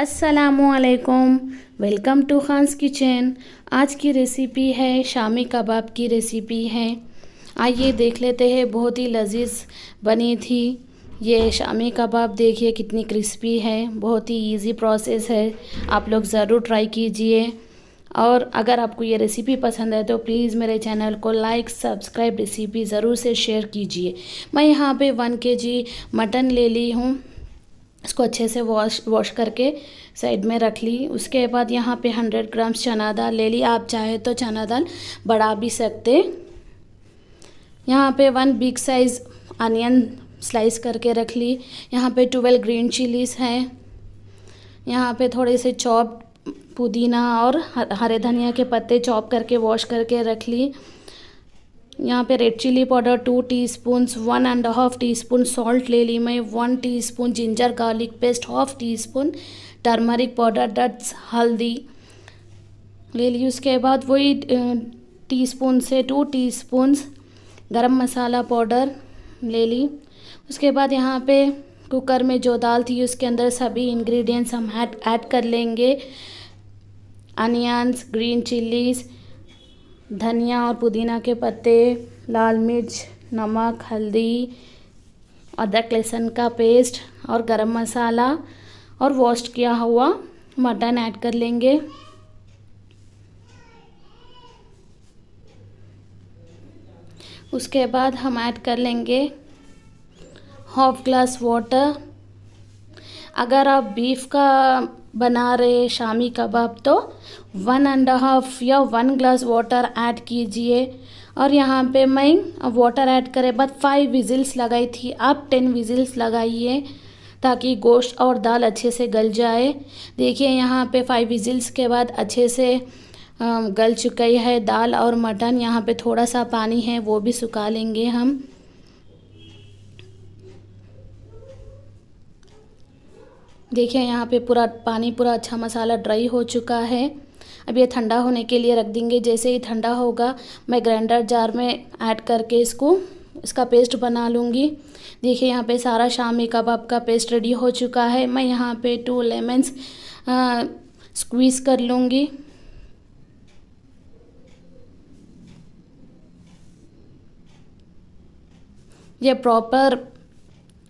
असलकुम welcome to खांस kitchen आज की रेसिपी है शामी कबाब की रेसिपी है आइए देख लेते हैं बहुत ही लजीज बनी थी ये शामी कबाब देखिए कितनी क्रिस्पी है बहुत ही इजी प्रोसेस है आप लोग ज़रूर ट्राई कीजिए और अगर आपको ये रेसिपी पसंद है तो प्लीज़ मेरे चैनल को लाइक सब्सक्राइब रेसिपी ज़रूर से शेयर कीजिए मैं यहाँ पे वन के जी मटन ले ली हूँ इसको अच्छे से वॉश वॉश करके साइड में रख ली उसके बाद यहाँ पे 100 ग्राम्स चना दाल ले ली आप चाहे तो चना दाल बढ़ा भी सकते यहाँ पे one big size onion slice करके रख ली यहाँ पे ट्वेल्व ग्रीन चिलीज़ हैं यहाँ पे थोड़े से चॉप पुदीना और हरे धनिया के पत्ते चॉप करके वॉश करके रख ली यहाँ पे red chilli powder two spoon one and half teaspoon salt ले ली मैं one teaspoon ginger garlic paste half tea spoon turmeric powder that's हल्दी ले ली उसके बाद वही टीस्पून से टू स्पून गरम मसाला पाउडर ले ली उसके बाद यहाँ पे कुकर में जो दाल थी उसके अंदर सभी इंग्रेडिएंट्स हम ऐड कर लेंगे अनियंस ग्रीन चिल्लीज़ धनिया और पुदीना के पत्ते लाल मिर्च नमक हल्दी अदरक लहसुन का पेस्ट और गरम मसाला और वॉश किया हुआ मटन ऐड कर लेंगे उसके बाद हम ऐड कर लेंगे हाफ ग्लास वाटर अगर आप बीफ का बना रहे शामी कबाब तो वन एंड हाफ या वन ग्लास वाटर ऐड कीजिए और यहाँ पे मैं वाटर ऐड करे बाद फाइव विजिल्स लगाई थी आप टेन विजिल्स लगाइए ताकि गोश्त और दाल अच्छे से गल जाए देखिए यहाँ पे फाइव विजिल्स के बाद अच्छे से गल चुकी है दाल और मटन यहाँ पे थोड़ा सा पानी है वो भी सुखा लेंगे हम देखिए यहाँ पे पूरा पानी पूरा अच्छा मसाला ड्राई हो चुका है अब ये ठंडा होने के लिए रख देंगे जैसे ही ठंडा होगा मैं ग्राइंडर जार में ऐड करके इसको इसका पेस्ट बना लूँगी देखिए यहाँ पे सारा शामी कबाब का पेस्ट रेडी हो चुका है मैं यहाँ पे टू लेमन्स स्क्वीज़ कर लूँगी ये प्रॉपर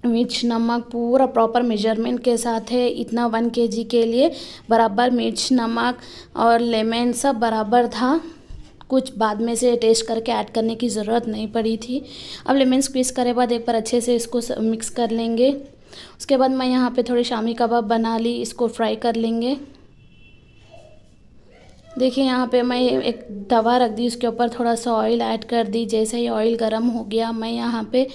मिर्च नमक पूरा प्रॉपर मेजरमेंट के साथ है इतना वन के जी के लिए बराबर मिर्च नमक और लेमन सब बराबर था कुछ बाद में से टेस्ट करके ऐड करने की ज़रूरत नहीं पड़ी थी अब लेमन स्क्वीज़ करे बाद एक बार अच्छे से इसको मिक्स कर लेंगे उसके बाद मैं यहाँ पे थोड़े शामी कबाब बना ली इसको फ्राई कर लेंगे देखिए यहाँ पे मैं एक दवा रख दी उसके ऊपर थोड़ा सा ऑयल ऐड कर दी जैसे ही ऑयल गर्म हो गया मैं यहाँ पे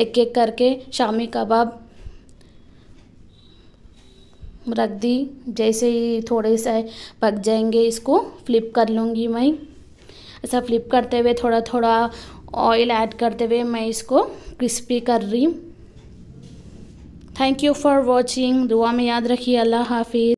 एक एक करके शामी कबाब रख दी जैसे ही थोड़े से पक जाएंगे इसको फ्लिप कर लूँगी मैं ऐसा फ्लिप करते हुए थोड़ा थोड़ा ऑयल ऐड करते हुए मैं इसको क्रिस्पी कर रही थैंक यू फॉर वॉचिंग दुआ में याद रखिए अल्लाह हाफिज़